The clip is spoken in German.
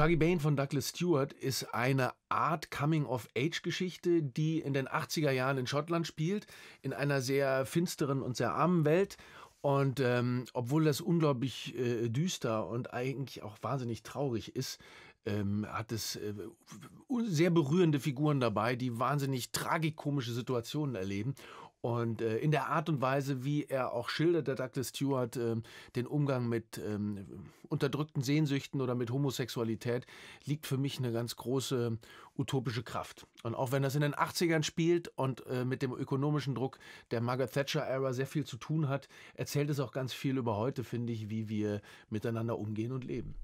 Shaggy Bane von Douglas Stewart ist eine Art Coming-of-Age-Geschichte, die in den 80er Jahren in Schottland spielt, in einer sehr finsteren und sehr armen Welt. Und ähm, obwohl das unglaublich äh, düster und eigentlich auch wahnsinnig traurig ist, ähm, hat es äh, sehr berührende Figuren dabei, die wahnsinnig tragikomische Situationen erleben. Und äh, in der Art und Weise, wie er auch schildert, der Douglas Stewart, äh, den Umgang mit ähm, unterdrückten Sehnsüchten oder mit Homosexualität, liegt für mich eine ganz große utopische Kraft. Und auch wenn das in den 80ern spielt und äh, mit dem ökonomischen Druck der Margaret Thatcher-Ära sehr viel zu tun hat, erzählt es auch ganz viel über heute, finde ich, wie wir miteinander umgehen und leben.